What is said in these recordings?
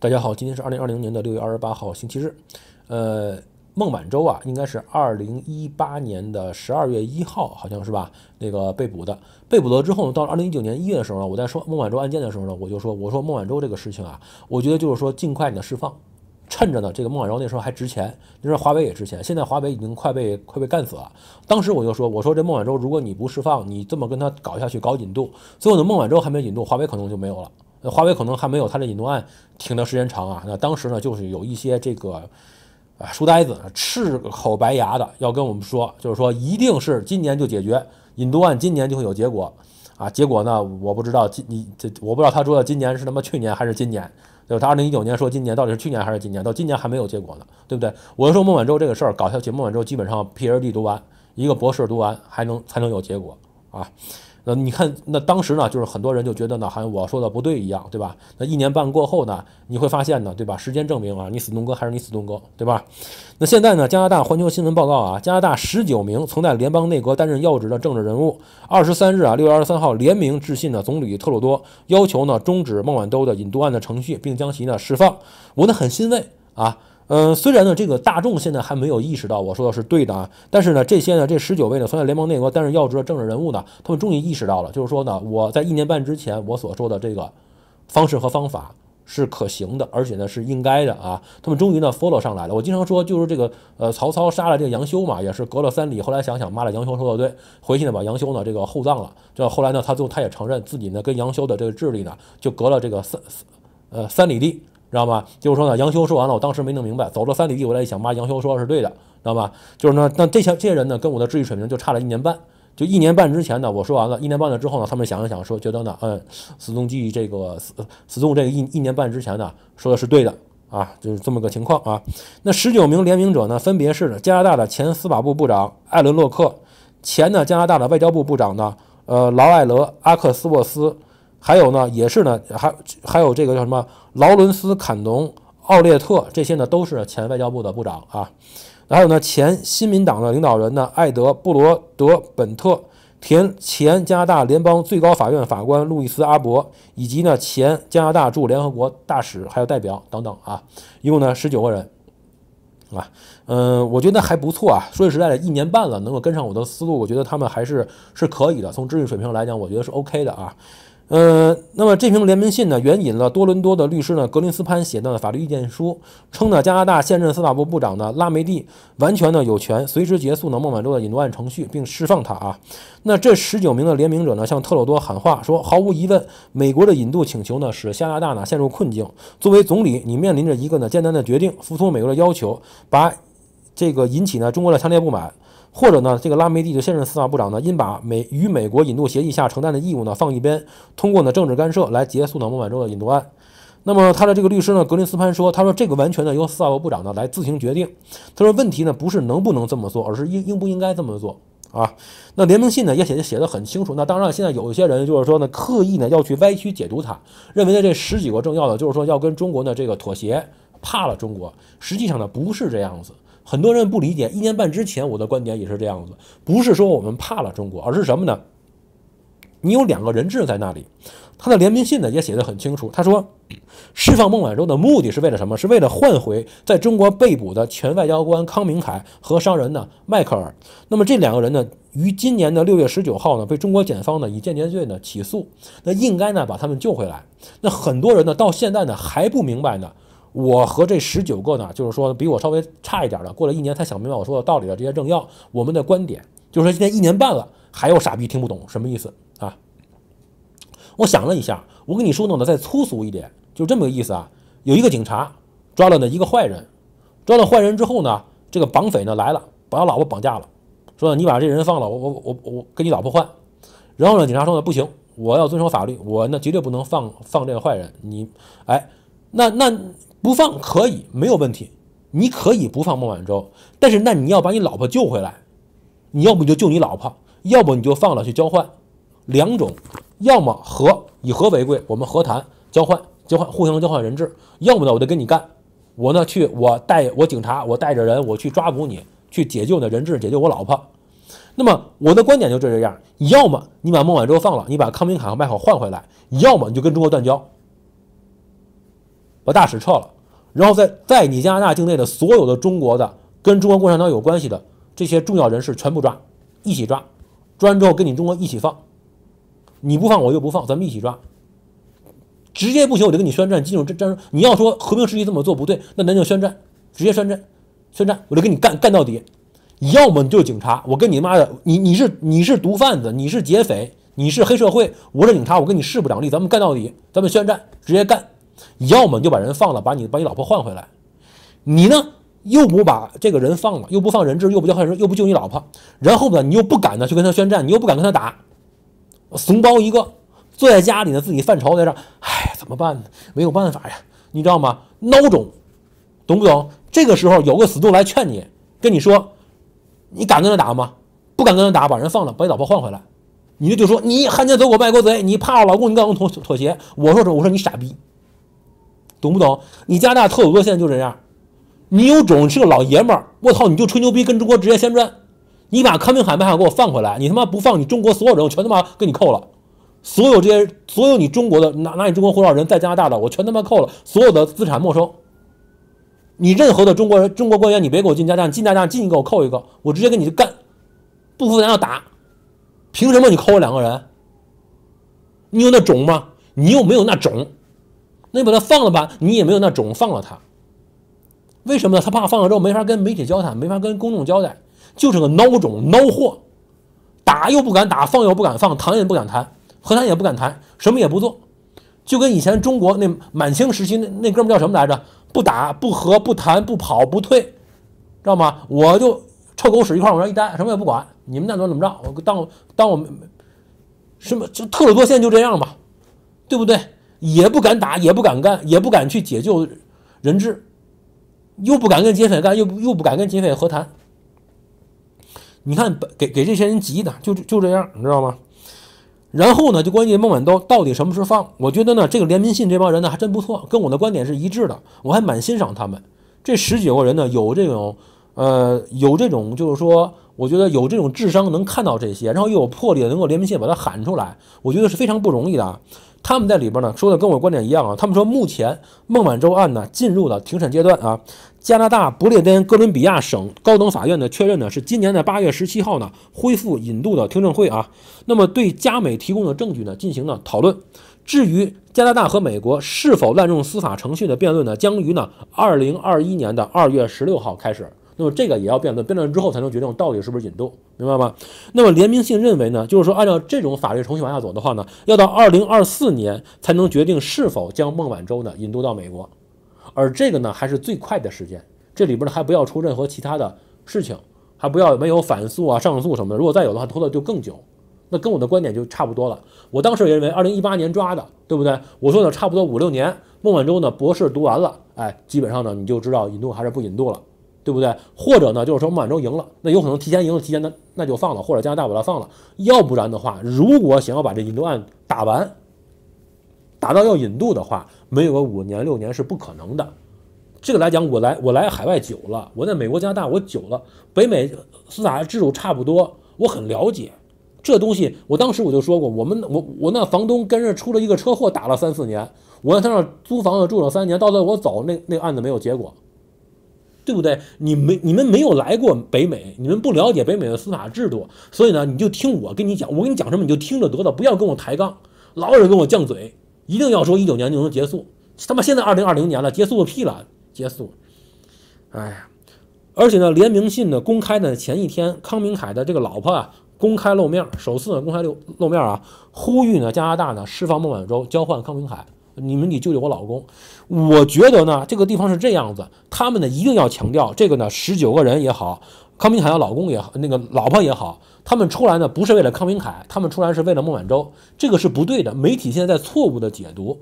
大家好，今天是二零二零年的六月二十八号，星期日。呃，孟晚舟啊，应该是二零一八年的十二月一号，好像是吧？那个被捕的，被捕了之后，呢，到了二零一九年一月的时候呢，我在说孟晚舟案件的时候呢，我就说，我说孟晚舟这个事情啊，我觉得就是说尽快你的释放，趁着呢这个孟晚舟那时候还值钱，时候华为也值钱，现在华为已经快被快被干死了。当时我就说，我说这孟晚舟，如果你不释放，你这么跟他搞下去，搞引渡，最后呢孟晚舟还没引渡，华为可能就没有了。华为可能还没有它的引渡案停的时间长啊。那当时呢，就是有一些这个，啊书呆子赤口白牙的要跟我们说，就是说一定是今年就解决引渡案，今年就会有结果啊。结果呢，我不知道今你这我不知道他说的今年是他妈去年还是今年？就是他二零一九年说今年到底是去年还是今年？到今年还没有结果呢，对不对？我就说孟晚舟这个事儿搞下去，孟晚舟基本上 PhD 读完一个博士读完还能才能有结果啊。那你看，那当时呢，就是很多人就觉得呢，好像我说的不对一样，对吧？那一年半过后呢，你会发现呢，对吧？时间证明啊，你死东哥还是你死东哥，对吧？那现在呢，加拿大环球新闻报告啊，加拿大十九名曾在联邦内阁担任要职的政治人物，二十三日啊，六月二十三号联名致信的总理特鲁多，要求呢终止孟晚舟的引渡案的程序，并将其呢释放。我呢很欣慰啊。呃，虽然呢，这个大众现在还没有意识到我说的是对的啊，但是呢，这些呢，这十九位呢，所在联盟内阁，但是要职的政治人物呢，他们终于意识到了，就是说呢，我在一年半之前我所说的这个方式和方法是可行的，而且呢是应该的啊。他们终于呢 follow 上来了。我经常说，就是这个呃，曹操杀了这个杨修嘛，也是隔了三里。后来想想，骂了杨修说的对，回去呢把杨修呢这个厚葬了。就后来呢，他最后他也承认自己呢跟杨修的这个智力呢就隔了这个三三呃三里地。知道吗？就是说呢，杨修说完了，我当时没弄明白。走了三里地回来一想，妈，杨修说的是对的，知道吗？就是呢，那这些这些人呢，跟我的智力水平就差了一年半。就一年半之前呢，我说完了；一年半了之后呢，他们想了想，说觉得呢，嗯，死宗记这个死史宗这个一一年半之前呢说的是对的啊，就是这么个情况啊。那十九名联名者呢，分别是加拿大的前司法部部长艾伦·洛克，前呢加拿大的外交部部长呢，呃劳埃德·阿克斯沃斯。还有呢，也是呢，还还有这个叫什么劳伦斯·坎农、奥列特这些呢，都是前外交部的部长啊。还有呢，前新民党的领导人呢，艾德·布罗德本特，前前加拿大联邦最高法院法官路易斯·阿伯，以及呢，前加拿大驻联合国大使还有代表等等啊，一共呢十九个人啊。嗯，我觉得还不错啊。说句实在的，一年半了，能够跟上我的思路，我觉得他们还是是可以的。从知识水平来讲，我觉得是 OK 的啊。呃，那么这封联名信呢，援引了多伦多的律师呢格林斯潘写的法律意见书，称呢加拿大现任司法部部长呢拉梅蒂完全呢有权随时结束呢孟晚舟的引渡案程序，并释放他啊。那这十九名的联名者呢向特鲁多喊话说，毫无疑问，美国的引渡请求呢使加拿大呢陷入困境。作为总理，你面临着一个呢艰难的决定：服从美国的要求，把这个引起呢中国的强烈不满。或者呢，这个拉梅蒂的现任司法部长呢，应把美与美国引渡协议下承担的义务呢放一边，通过呢政治干涉来结束呢孟晚舟的引渡案。那么他的这个律师呢，格林斯潘说，他说这个完全呢由司法部长呢来自行决定。他说问题呢不是能不能这么做，而是应应不应该这么做啊。那联名信呢也写写的很清楚。那当然现在有一些人就是说呢，刻意呢要去歪曲解读，他认为呢这十几个政要呢，就是说要跟中国呢这个妥协，怕了中国。实际上呢不是这样子。很多人不理解，一年半之前我的观点也是这样子，不是说我们怕了中国，而是什么呢？你有两个人质在那里，他的联名信呢也写得很清楚，他说释放孟晚舟的目的是为了什么？是为了换回在中国被捕的前外交官康明凯和商人呢迈克尔。那么这两个人呢，于今年的六月十九号呢被中国检方呢以间谍罪呢起诉，那应该呢把他们救回来。那很多人呢到现在呢还不明白呢。我和这十九个呢，就是说比我稍微差一点的，过了一年才想明白我说的道理的这些政要，我们的观点就是说，现在一年半了，还有傻逼听不懂什么意思啊？我想了一下，我跟你说呢，再粗俗一点，就这么个意思啊。有一个警察抓了呢一个坏人，抓了坏人之后呢，这个绑匪呢来了，把他老婆绑架了，说你把这人放了，我我我我跟你老婆换。然后呢，警察说呢，不行，我要遵守法律，我那绝对不能放放这个坏人。你，哎，那那。不放可以没有问题，你可以不放孟晚舟，但是那你要把你老婆救回来，你要不就救你老婆，要不你就放了去交换，两种，要么和以和为贵，我们和谈交换交换互相交换人质，要么呢我就跟你干，我呢去我带我警察我带着人我去抓捕你去解救的人质解救我老婆，那么我的观点就是这样，要么你把孟晚舟放了，你把康明凯和麦考换回来，要么你就跟中国断交。把大使撤了，然后在在你加拿大境内的所有的中国的跟中国共产党有关系的这些重要人士全部抓，一起抓，抓完之后跟你中国一起放，你不放我又不放，咱们一起抓，直接不行我就跟你宣战，进入这战争。你要说和平时期这么做不对，那咱就宣战，直接宣战，宣战我就跟你干干到底。要么你就是警察，我跟你妈的，你你是你是毒贩子，你是劫匪，你是黑社会，我是警察，我跟你势不两立，咱们干到底，咱们宣战，直接干。要么你就把人放了，把你把你老婆换回来。你呢，又不把这个人放了，又不放人质，又不换人，又不救你老婆。然后呢，你又不敢呢去跟他宣战，你又不敢跟他打，怂包一个，坐在家里呢自己犯愁在这。哎，怎么办呢？没有办法呀，你知道吗？孬种，懂不懂？这个时候有个死度来劝你，跟你说，你敢跟他打吗？不敢跟他打，把人放了，把你老婆换回来。你就说你汉奸走狗卖国贼，你怕我老公，你跟我妥妥协？我说什？我说你傻逼。懂不懂？你加拿大特鲁多，现在就这样。你有种是个老爷们儿，我操，你就吹牛逼，跟中国直接掀砖，你把康明海、麦海给我放回来，你他妈不放，你中国所有人我全他妈给你扣了。所有这些，所有你中国的拿拿你中国护照人在加拿大的，我全他妈扣了，所有的资产没收。你任何的中国人、中国官员，你别给我进加拿大，进加拿大进一个我扣一个，我直接跟你干，不服咱要打。凭什么你扣我两个人？你有那种吗？你又没有那种。你把他放了吧，你也没有那种放了他。为什么呢？他怕放了之后没法跟媒体交谈，没法跟公众交代，就是个孬种孬货，打又不敢打，放又不敢放，谈也不敢谈，和谈也不敢谈，什么也不做，就跟以前中国那满清时期那那哥们叫什么来着？不打不和不谈不跑不退，知道吗？我就臭狗屎一块往那一待，什么也不管，你们那怎么怎么着？我当我当我什么就特鲁多现在就这样吧，对不对？也不敢打，也不敢干，也不敢去解救人质，又不敢跟劫匪干，又又不敢跟劫匪和谈。你看，给给这些人急的，就就这样，你知道吗？然后呢，就关于孟晚舟到底什么时候放？我觉得呢，这个联名信这帮人呢还真不错，跟我的观点是一致的，我还蛮欣赏他们。这十几个人呢，有这种，呃，有这种，就是说，我觉得有这种智商能看到这些，然后又有魄力能够联名信把他喊出来，我觉得是非常不容易的。他们在里边呢，说的跟我观点一样啊。他们说，目前孟晚舟案呢进入了庭审阶段啊。加拿大不列颠哥伦比亚省高等法院的确认呢，是今年的八月十七号呢恢复引渡的听证会啊。那么对加美提供的证据呢进行了讨论。至于加拿大和美国是否滥用司法程序的辩论呢，将于呢二零二一年的二月十六号开始。那么这个也要辩论，辩论之后才能决定到底是不是引渡，明白吗？那么联名信认为呢，就是说按照这种法律程序往下走的话呢，要到二零二四年才能决定是否将孟晚舟呢引渡到美国，而这个呢还是最快的时间。这里边呢还不要出任何其他的事情，还不要没有反诉啊、上诉什么的。如果再有的话，拖的就更久。那跟我的观点就差不多了。我当时也认为二零一八年抓的，对不对？我说呢，差不多五六年，孟晚舟呢博士读完了，哎，基本上呢你就知道引渡还是不引渡了。对不对？或者呢，就是说孟晚舟赢了，那有可能提前赢，了，提前那那就放了，或者加拿大把它放了。要不然的话，如果想要把这引渡案打完，打到要引渡的话，没有个五年六年是不可能的。这个来讲，我来我来海外久了，我在美国加拿大我久了，北美司法制度差不多，我很了解这东西。我当时我就说过，我们我我那房东跟着出了一个车祸，打了三四年，我在他那租房子住了三年，到最后我走，那那案子没有结果。对不对？你没你们没有来过北美，你们不了解北美的司法制度，所以呢，你就听我跟你讲，我跟你讲什么你就听着得了，不要跟我抬杠，老有人跟我犟嘴，一定要说一九年就能结束，他妈现在二零二零年了，结束个屁了，结束！哎呀，而且呢，联名信呢公开的前一天，康明凯的这个老婆啊公开露面，首次呢公开露露面啊，呼吁呢加拿大呢释放孟晚舟，交换康明凯。你们，得救救我老公，我觉得呢，这个地方是这样子，他们呢一定要强调这个呢，十九个人也好，康明海的老公也好，那个老婆也好，他们出来呢不是为了康明海，他们出来是为了孟晚舟，这个是不对的，媒体现在在错误的解读。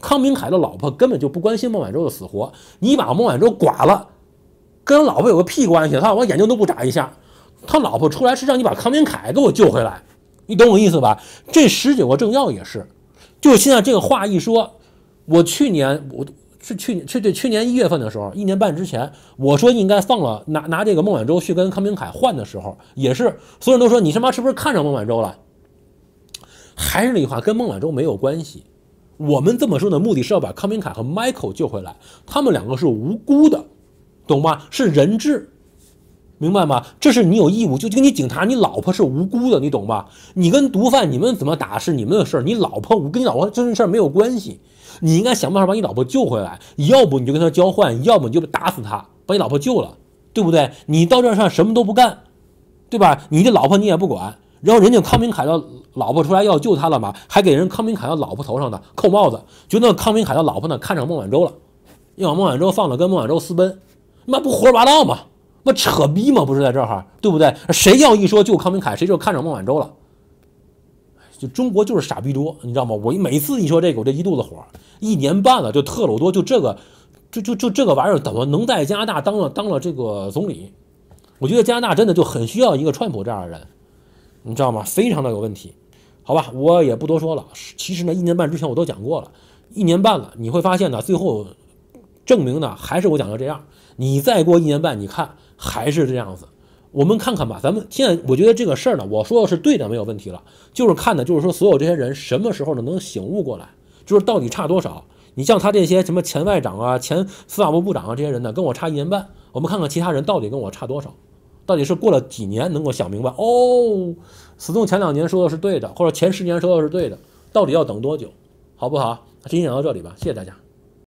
康明海的老婆根本就不关心孟晚舟的死活，你把孟晚舟剐了，跟老婆有个屁关系，他老婆眼睛都不眨一下。他老婆出来是让你把康明凯给我救回来，你懂我意思吧？这十九个政要也是。就现在这个话一说，我去年我去去去对去年一月份的时候，一年半之前，我说应该放了拿拿这个孟晚舟去跟康明凯换的时候，也是所有人都说你他妈是不是看上孟晚舟了？还是那句话，跟孟晚舟没有关系。我们这么说的目的是要把康明凯和 Michael 救回来，他们两个是无辜的，懂吗？是人质。明白吗？这是你有义务，就跟你警察，你老婆是无辜的，你懂吧？你跟毒贩你们怎么打是你们的事儿，你老婆我跟你老婆这件事儿没有关系，你应该想办法把你老婆救回来，要不你就跟他交换，要不你就打死他，把你老婆救了，对不对？你到这上什么都不干，对吧？你的老婆你也不管，然后人家康明凯的老婆出来要救他了嘛，还给人康明凯的老婆头上的扣帽子，觉得康明凯的老婆呢看上孟晚舟了，要把孟晚舟放了，跟孟晚舟私奔，那不胡说八道吗？不扯逼嘛？不是在这儿哈，对不对？谁要一说就康明凯，谁就看上孟晚舟了。就中国就是傻逼多，你知道吗？我每次一说这个，我这一肚子火。一年半了，就特鲁多，就这个，就就就这个玩意儿，怎么能在加拿大当了当了这个总理？我觉得加拿大真的就很需要一个川普这样的人，你知道吗？非常的有问题。好吧，我也不多说了。其实呢，一年半之前我都讲过了，一年半了，你会发现呢，最后证明呢，还是我讲的这样。你再过一年半，你看。还是这样子，我们看看吧。咱们现在，我觉得这个事儿呢，我说的是对的，没有问题了。就是看的，就是说所有这些人什么时候呢能醒悟过来？就是到底差多少？你像他这些什么前外长啊、前司法部部长啊这些人呢，跟我差一年半。我们看看其他人到底跟我差多少，到底是过了几年能够想明白？哦，死终前两年说的是对的，或者前十年说的是对的，到底要等多久？好不好？今天讲到这里吧，谢谢大家。